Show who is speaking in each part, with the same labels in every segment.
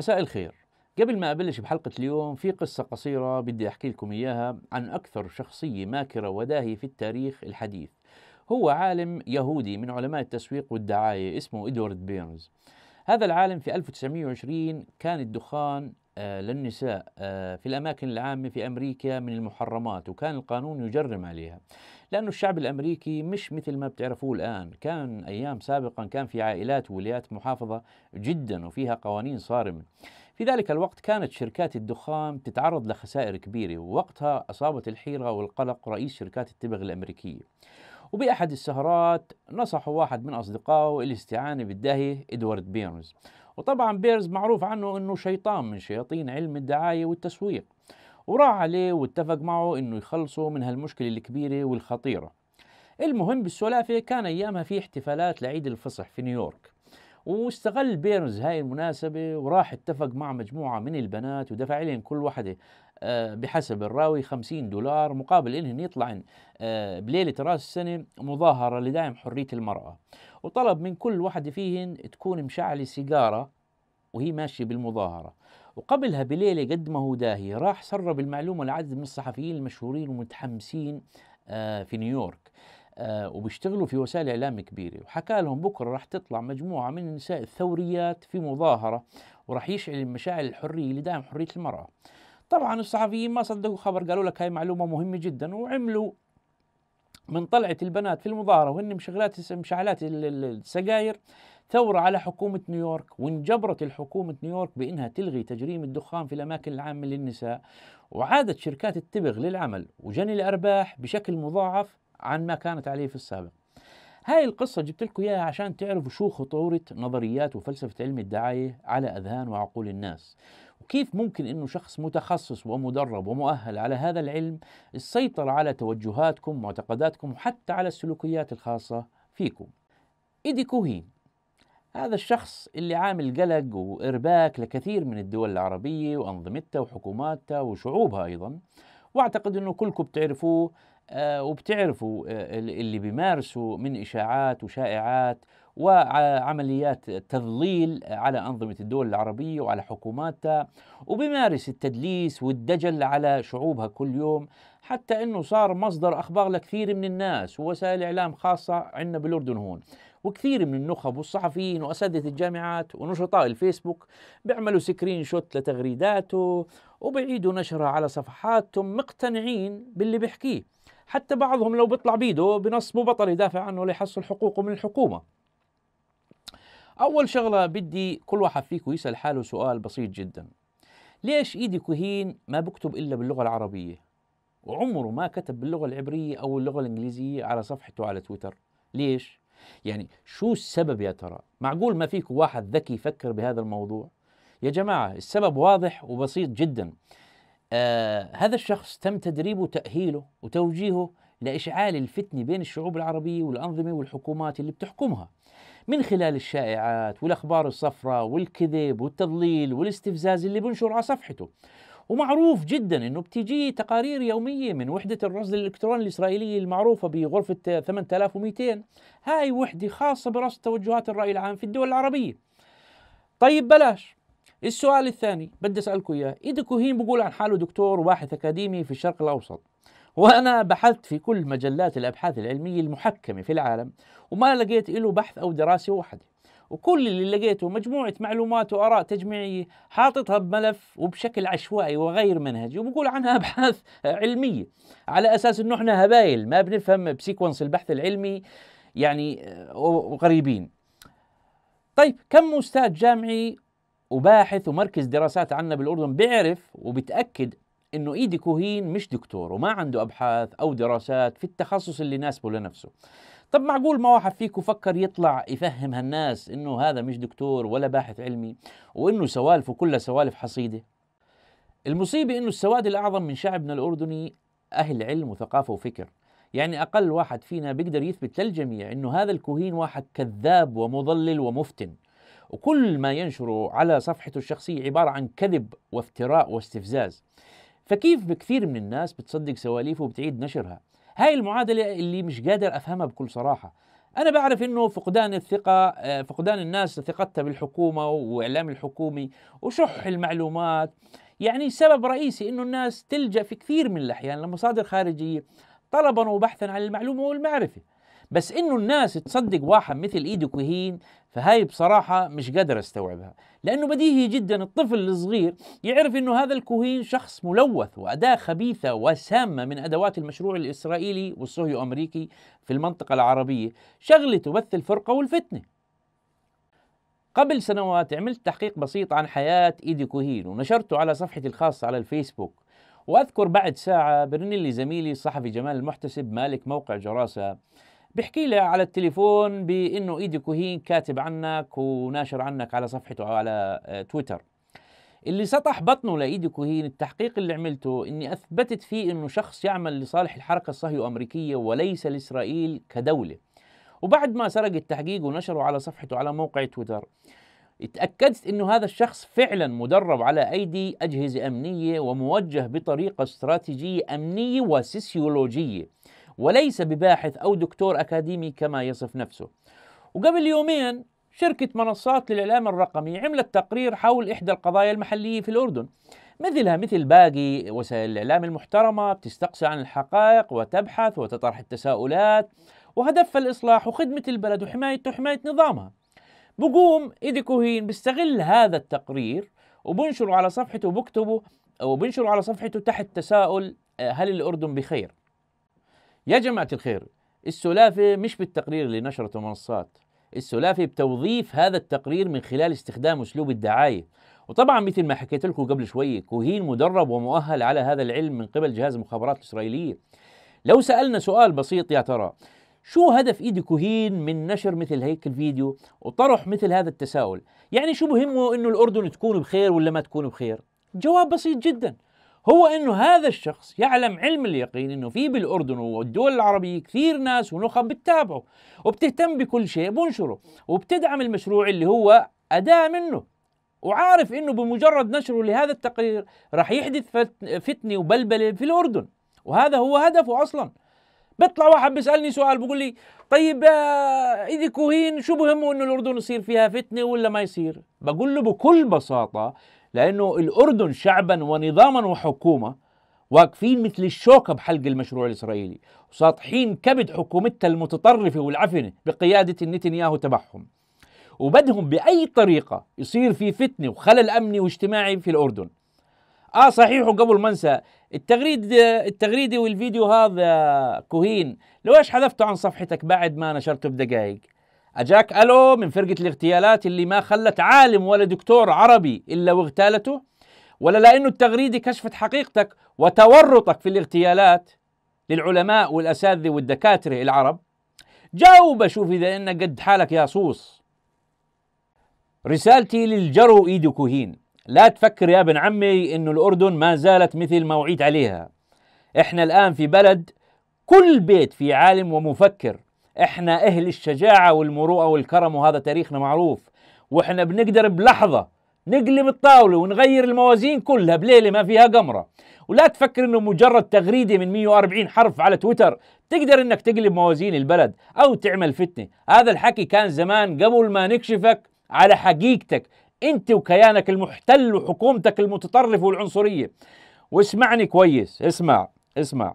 Speaker 1: مساء الخير قبل ما أبلش بحلقة اليوم في قصة قصيرة بدي أحكي لكم إياها عن أكثر شخصية ماكرة وداهية في التاريخ الحديث هو عالم يهودي من علماء التسويق والدعاية اسمه إدوارد بيرنز هذا العالم في 1920 كان الدخان آه، للنساء آه، في الأماكن العامة في أمريكا من المحرمات وكان القانون يجرم عليها لأن الشعب الأمريكي مش مثل ما بتعرفوه الآن كان أيام سابقا كان في عائلات وولايات محافظة جدا وفيها قوانين صارمة في ذلك الوقت كانت شركات الدخان تتعرض لخسائر كبيرة ووقتها أصابت الحيرة والقلق رئيس شركات التبغ الأمريكية وبأحد السهرات نصحوا واحد من أصدقائه الاستعانة بالداهية إدوارد بيرنز وطبعا بيرز معروف عنه أنه شيطان من شياطين علم الدعاية والتسويق وراح عليه واتفق معه انه يخلصوا من هالمشكله الكبيره والخطيره المهم بالسلافه كان ايامها في احتفالات لعيد الفصح في نيويورك واستغل بيرنز هاي المناسبة وراح اتفق مع مجموعة من البنات ودفع لهم كل واحدة آه، بحسب الراوي 50 دولار مقابل انهم يطلعن آه، بليلة راس السنة مظاهرة لدعم حرية المرأة وطلب من كل واحدة فيهن تكون مشعلة سيجارة وهي ماشية بالمظاهرة وقبلها بليلة قد ما هو داهي راح سرب المعلومة لعدد من الصحفيين المشهورين والمتحمسين آه، في نيويورك آه، وبيشتغلوا في وسائل اعلام كبيره وحكى لهم بكره راح تطلع مجموعه من النساء الثوريات في مظاهره وراح يشعل المشاعر الحريه لدعم حريه المراه طبعا الصحفيين ما صدقوا خبر قالوا لك هاي معلومه مهمه جدا وعملوا من طلعت البنات في المظاهره وهن مشغلات مشعلات السجاير ثورة على حكومة نيويورك وانجبرت الحكومة نيويورك بأنها تلغي تجريم الدخان في الأماكن العامة للنساء وعادت شركات التبغ للعمل وجني الأرباح بشكل مضاعف عن ما كانت عليه في السابق هاي القصة جبت لكم إياها عشان تعرفوا شو خطورة نظريات وفلسفة علم الدعاية على أذهان وعقول الناس وكيف ممكن أنه شخص متخصص ومدرب ومؤهل على هذا العلم السيطرة على توجهاتكم معتقداتكم وحتى على السلوكيات الخاصة فيكم إيدي كوهين هذا الشخص اللي عامل قلق وإرباك لكثير من الدول العربية وأنظمتها وحكوماتها وشعوبها أيضا وأعتقد أنه كلكم بتعرفوه آه، وبتعرفوا آه، اللي بيمارسوا من إشاعات وشائعات وعمليات تضليل على أنظمة الدول العربية وعلى حكوماتها وبمارس التدليس والدجل على شعوبها كل يوم حتى أنه صار مصدر أخبار لكثير من الناس ووسائل إعلام خاصة عندنا بالأردن هون وكثير من النخب والصحفيين وأساتذة الجامعات ونشطاء الفيسبوك بيعملوا سكرين شوت لتغريداته وبيعيدوا نشرها على صفحاتهم مقتنعين باللي بيحكيه حتى بعضهم لو بيطلع بيده بنصبوا بطل يدافع عنه ليحصل حقوقه من الحكومة أول شغلة بدي كل واحد فيكم يسأل حاله سؤال بسيط جدا ليش إيدي كوهين ما بكتب إلا باللغة العربية وعمره ما كتب باللغة العبرية أو اللغة الإنجليزية على صفحته على تويتر ليش؟ يعني شو السبب يا ترى معقول ما فيكم واحد ذكي يفكر بهذا الموضوع يا جماعة السبب واضح وبسيط جدا آه هذا الشخص تم تدريبه وتأهيله وتوجيهه لإشعال الفتنة بين الشعوب العربية والأنظمة والحكومات اللي بتحكمها من خلال الشائعات والأخبار الصفراء والكذب والتضليل والاستفزاز اللي بنشر على صفحته ومعروف جدا انه بتجي تقارير يوميه من وحده الرصد الالكتروني الاسرائيليه المعروفه بغرفه 8200 هاي وحده خاصه برصد توجهات الراي العام في الدول العربيه طيب بلاش السؤال الثاني بدي اسالكم اياه ايدي كوهين بقول عن حاله دكتور وباحث اكاديمي في الشرق الاوسط وانا بحثت في كل مجلات الابحاث العلميه المحكمه في العالم وما لقيت له بحث او دراسه واحده وكل اللي لقيته مجموعة معلومات وآراء تجميعية حاططها بملف وبشكل عشوائي وغير منهجي وبقول عنها أبحاث علمية على أساس أنه إحنا هبايل ما بنفهم بسيكونس البحث العلمي يعني آه، وغريبين طيب كم أستاذ جامعي وباحث ومركز دراسات عنا بالأردن بيعرف وبتأكد انه ايدي كوهين مش دكتور وما عنده ابحاث او دراسات في التخصص اللي يناسبه لنفسه طب معقول ما واحد فيكم فكر يطلع يفهم هالناس انه هذا مش دكتور ولا باحث علمي وانه سوالفه كلها سوالف حصيده المصيبه انه السواد الاعظم من شعبنا الاردني اهل علم وثقافه وفكر يعني اقل واحد فينا بيقدر يثبت للجميع انه هذا الكوهين واحد كذاب ومضلل ومفتن وكل ما ينشره على صفحته الشخصيه عباره عن كذب وافتراء واستفزاز فكيف بكثير من الناس بتصدق سواليفه وبتعيد نشرها هاي المعادلة اللي مش قادر أفهمها بكل صراحة أنا بعرف إنه فقدان الثقة آه، فقدان الناس ثقتها بالحكومة وإعلام الحكومي وشح المعلومات يعني سبب رئيسي إنه الناس تلجأ في كثير من الأحيان لمصادر خارجية طلبا وبحثا عن المعلومة والمعرفة بس انه الناس تصدق واحد مثل ايدي كوهين فهاي بصراحة مش قادر استوعبها لأنه بديهي جدا الطفل الصغير يعرف أنه هذا الكوهين شخص ملوث وأداة خبيثة وسامة من أدوات المشروع الإسرائيلي والصهيو أمريكي في المنطقة العربية شغلته بث الفرقة والفتنة قبل سنوات عملت تحقيق بسيط عن حياة إيدي كوهين ونشرته على صفحتي الخاصة على الفيسبوك وأذكر بعد ساعة برن لي زميلي الصحفي جمال المحتسب مالك موقع جراسة بحكي لي على التليفون بانه ايدي كوهين كاتب عنك وناشر عنك على صفحته او على آه، تويتر اللي سطح بطنه لايدي كوهين التحقيق اللي عملته اني اثبتت فيه انه شخص يعمل لصالح الحركه الصهيونيه امريكيه وليس لاسرائيل كدوله وبعد ما سرق التحقيق ونشره على صفحته على موقع تويتر اتأكدت انه هذا الشخص فعلا مدرب على ايدي اجهزة امنية وموجه بطريقة استراتيجية امنية وسيسيولوجية وليس بباحث أو دكتور أكاديمي كما يصف نفسه وقبل يومين شركة منصات للإعلام الرقمي عملت تقرير حول إحدى القضايا المحلية في الأردن مثلها مثل باقي وسائل الإعلام المحترمة بتستقصي عن الحقائق وتبحث وتطرح التساؤلات وهدفها الإصلاح وخدمة البلد وحمايته وحماية نظامها بقوم إيدي كوهين بيستغل هذا التقرير وبنشره على صفحته وبكتبه وبنشره على صفحته تحت تساؤل آه، هل الأردن بخير يا جماعة الخير السلافة مش بالتقرير اللي نشرته منصات السلافة بتوظيف هذا التقرير من خلال استخدام أسلوب الدعاية وطبعا مثل ما حكيت لكم قبل شوي كوهين مدرب ومؤهل على هذا العلم من قبل جهاز المخابرات الإسرائيلية لو سألنا سؤال بسيط يا ترى شو هدف ايدي كوهين من نشر مثل هيك الفيديو وطرح مثل هذا التساؤل يعني شو بهمه انه الاردن تكون بخير ولا ما تكون بخير جواب بسيط جدا هو انه هذا الشخص يعلم علم اليقين انه في بالاردن والدول العربيه كثير ناس ونخب بتتابعه وبتهتم بكل شيء بنشره وبتدعم المشروع اللي هو اداه منه وعارف انه بمجرد نشره لهذا التقرير راح يحدث فتنه وبلبله في الاردن وهذا هو هدفه اصلا بيطلع واحد بيسالني سؤال بقول لي طيب آه، اذا كوهين شو بهمه انه الاردن يصير فيها فتنه ولا ما يصير؟ بقول له بكل بساطه لأنه الأردن شعبا ونظاما وحكومة واقفين مثل الشوكة بحلق المشروع الإسرائيلي وساطحين كبد حكومتها المتطرفة والعفنة بقيادة نتنياهو تبعهم وبدهم بأي طريقة يصير في فتنة وخلل أمني واجتماعي في الأردن اه صحيح وقبل ما انسى التغريد التغريدة والفيديو هذا كوهين لو ايش حذفته عن صفحتك بعد ما نشرته بدقائق أجاك ألو من فرقة الاغتيالات اللي ما خلت عالم ولا دكتور عربي إلا واغتالته ولا لأنه التغريدة كشفت حقيقتك وتورطك في الاغتيالات للعلماء والأساتذة والدكاترة العرب جاوب أشوف إذا إنك قد حالك يا صوص رسالتي للجرو إيدي كوهين لا تفكر يا ابن عمي إنه الأردن ما زالت مثل ما وعيت عليها إحنا الآن في بلد كل بيت في عالم ومفكر احنا اهل الشجاعه والمروءه والكرم وهذا تاريخنا معروف واحنا بنقدر بلحظه نقلب الطاوله ونغير الموازين كلها بليله ما فيها قمره ولا تفكر انه مجرد تغريده من 140 حرف على تويتر تقدر انك تقلب موازين البلد او تعمل فتنه هذا الحكي كان زمان قبل ما نكشفك على حقيقتك انت وكيانك المحتل وحكومتك المتطرفه والعنصريه واسمعني كويس اسمع اسمع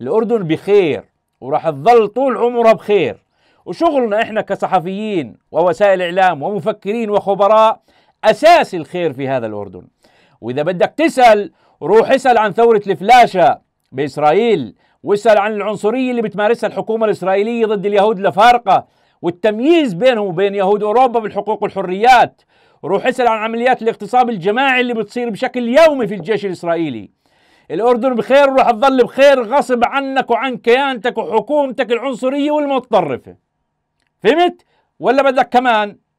Speaker 1: الاردن بخير وراح تظل طول عمرها بخير وشغلنا احنا كصحفيين ووسائل اعلام ومفكرين وخبراء اساس الخير في هذا الاردن واذا بدك تسال روح اسال عن ثوره الفلاشه باسرائيل واسال عن العنصريه اللي بتمارسها الحكومه الاسرائيليه ضد اليهود الافارقه والتمييز بينهم وبين يهود اوروبا بالحقوق والحريات روح اسال عن عمليات الاغتصاب الجماعي اللي بتصير بشكل يومي في الجيش الاسرائيلي الأردن بخير وراح تظل بخير غصب عنك وعن كيانتك وحكومتك العنصرية والمتطرفة فهمت؟ ولا بدك كمان